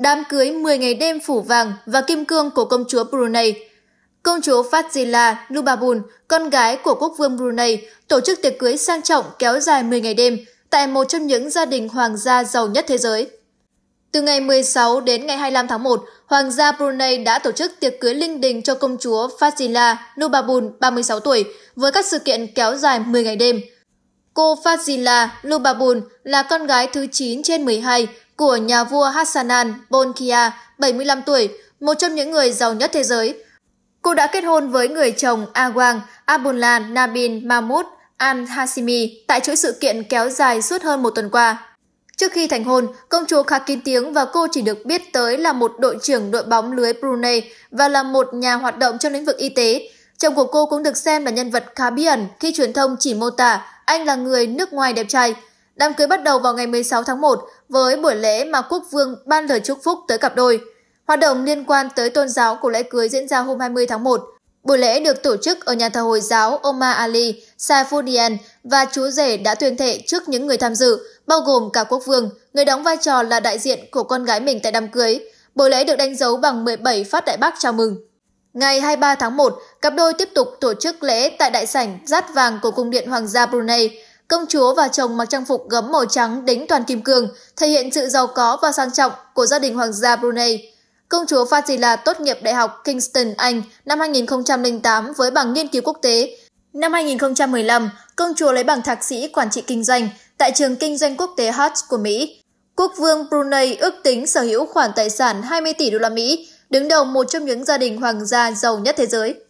đám cưới 10 ngày đêm phủ vàng và kim cương của công chúa Brunei. Công chúa Fazila Lubabun, con gái của quốc vương Brunei, tổ chức tiệc cưới sang trọng kéo dài 10 ngày đêm tại một trong những gia đình hoàng gia giàu nhất thế giới. Từ ngày 16 đến ngày 25 tháng 1, Hoàng gia Brunei đã tổ chức tiệc cưới linh đình cho công chúa Fazila Lubabun, 36 tuổi, với các sự kiện kéo dài 10 ngày đêm. Cô Fazila Lubabun là con gái thứ 9 trên 12 của nhà vua Hassanan Bolkiah, 75 tuổi, một trong những người giàu nhất thế giới. Cô đã kết hôn với người chồng Awang Abulan Nabin Mahmoud al-Hashimi tại chuỗi sự kiện kéo dài suốt hơn một tuần qua. Trước khi thành hôn, công chúa khá kín tiếng và cô chỉ được biết tới là một đội trưởng đội bóng lưới Brunei và là một nhà hoạt động trong lĩnh vực y tế. Chồng của cô cũng được xem là nhân vật khá bí ẩn khi truyền thông chỉ mô tả anh là người nước ngoài đẹp trai – Đám cưới bắt đầu vào ngày 16 tháng 1 với buổi lễ mà quốc vương ban lời chúc phúc tới cặp đôi. Hoạt động liên quan tới tôn giáo của lễ cưới diễn ra hôm 20 tháng 1. Buổi lễ được tổ chức ở nhà thờ Hồi giáo Omar Ali Saifudian và chú rể đã tuyên thệ trước những người tham dự, bao gồm cả quốc vương, người đóng vai trò là đại diện của con gái mình tại đám cưới. Buổi lễ được đánh dấu bằng 17 phát đại bác chào mừng. Ngày 23 tháng 1, cặp đôi tiếp tục tổ chức lễ tại đại sảnh Rát Vàng của Cung điện Hoàng gia Brunei. Công chúa và chồng mặc trang phục gấm màu trắng đính toàn kim cương, thể hiện sự giàu có và sang trọng của gia đình hoàng gia Brunei. Công chúa Fazila tốt nghiệp Đại học Kingston, Anh năm 2008 với bằng nghiên cứu quốc tế. Năm 2015, công chúa lấy bằng thạc sĩ quản trị kinh doanh tại trường kinh doanh quốc tế Harvard của Mỹ. Quốc vương Brunei ước tính sở hữu khoản tài sản 20 tỷ đô la Mỹ, đứng đầu một trong những gia đình hoàng gia giàu nhất thế giới.